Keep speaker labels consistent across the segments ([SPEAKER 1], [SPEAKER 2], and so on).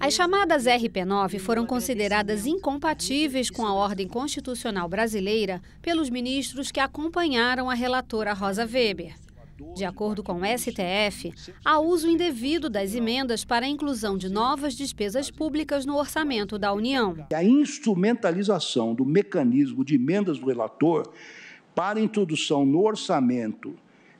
[SPEAKER 1] As chamadas RP9 foram consideradas incompatíveis com a ordem constitucional brasileira pelos ministros que acompanharam a relatora Rosa Weber. De acordo com o STF, há uso indevido das emendas para a inclusão de novas despesas públicas no orçamento da União.
[SPEAKER 2] A instrumentalização do mecanismo de emendas do relator para introdução no orçamento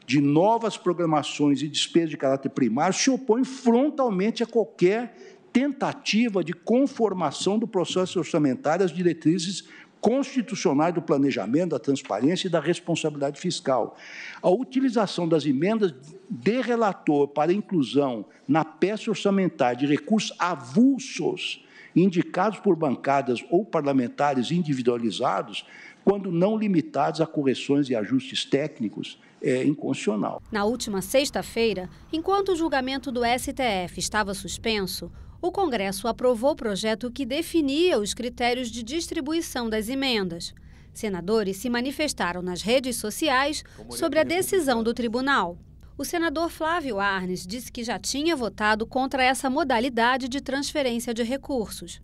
[SPEAKER 2] de novas programações e despesas de caráter primário se opõe frontalmente a qualquer tentativa de conformação do processo orçamentário às diretrizes constitucionais do planejamento, da transparência e da responsabilidade fiscal. A utilização das emendas de relator para inclusão na peça orçamentária de recursos avulsos indicados por bancadas ou parlamentares individualizados, quando não limitados a correções e ajustes técnicos, é inconstitucional.
[SPEAKER 1] Na última sexta-feira, enquanto o julgamento do STF estava suspenso, o Congresso aprovou o projeto que definia os critérios de distribuição das emendas. Senadores se manifestaram nas redes sociais sobre a decisão do tribunal. O senador Flávio Arnes disse que já tinha votado contra essa modalidade de transferência de recursos.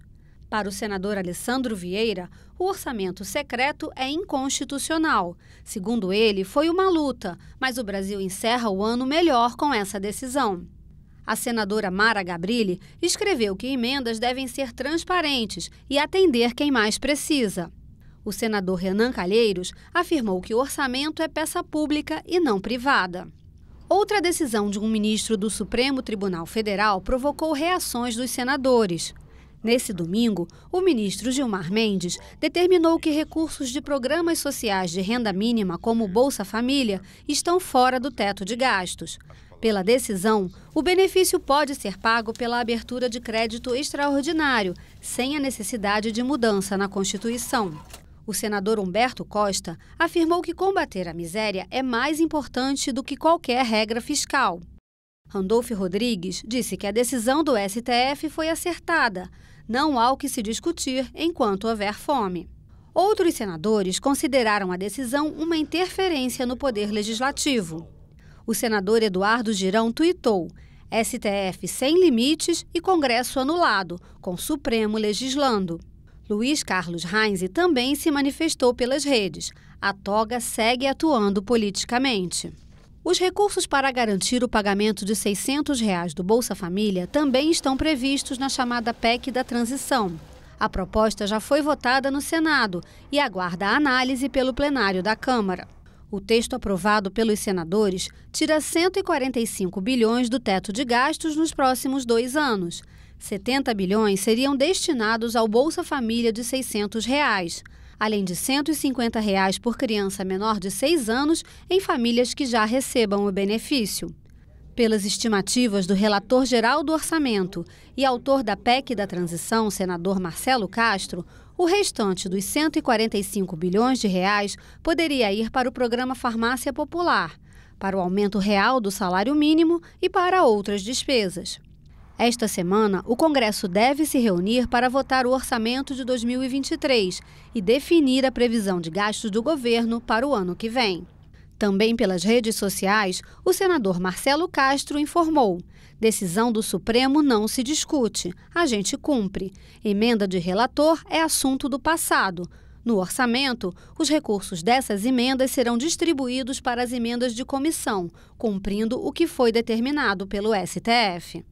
[SPEAKER 1] Para o senador Alessandro Vieira, o orçamento secreto é inconstitucional. Segundo ele, foi uma luta, mas o Brasil encerra o ano melhor com essa decisão. A senadora Mara Gabrilli escreveu que emendas devem ser transparentes e atender quem mais precisa. O senador Renan Calheiros afirmou que o orçamento é peça pública e não privada. Outra decisão de um ministro do Supremo Tribunal Federal provocou reações dos senadores. Nesse domingo, o ministro Gilmar Mendes determinou que recursos de programas sociais de renda mínima, como Bolsa Família, estão fora do teto de gastos. Pela decisão, o benefício pode ser pago pela abertura de crédito extraordinário, sem a necessidade de mudança na Constituição. O senador Humberto Costa afirmou que combater a miséria é mais importante do que qualquer regra fiscal. Randolph Rodrigues disse que a decisão do STF foi acertada, não há o que se discutir enquanto houver fome. Outros senadores consideraram a decisão uma interferência no poder legislativo. O senador Eduardo Girão tuitou: STF sem limites e Congresso anulado, com Supremo legislando. Luiz Carlos Reinze também se manifestou pelas redes. A toga segue atuando politicamente. Os recursos para garantir o pagamento de R$ 600 reais do Bolsa Família também estão previstos na chamada PEC da transição. A proposta já foi votada no Senado e aguarda a análise pelo plenário da Câmara. O texto aprovado pelos senadores tira 145 bilhões do teto de gastos nos próximos dois anos. 70 bilhões seriam destinados ao Bolsa Família de R$ 600. Reais além de R$ 150 reais por criança menor de 6 anos em famílias que já recebam o benefício. Pelas estimativas do relator geral do orçamento e autor da PEC da transição, senador Marcelo Castro, o restante dos 145 bilhões de reais poderia ir para o programa Farmácia Popular, para o aumento real do salário mínimo e para outras despesas. Esta semana, o Congresso deve se reunir para votar o orçamento de 2023 e definir a previsão de gastos do governo para o ano que vem. Também pelas redes sociais, o senador Marcelo Castro informou: decisão do Supremo não se discute, a gente cumpre. Emenda de relator é assunto do passado. No orçamento, os recursos dessas emendas serão distribuídos para as emendas de comissão, cumprindo o que foi determinado pelo STF.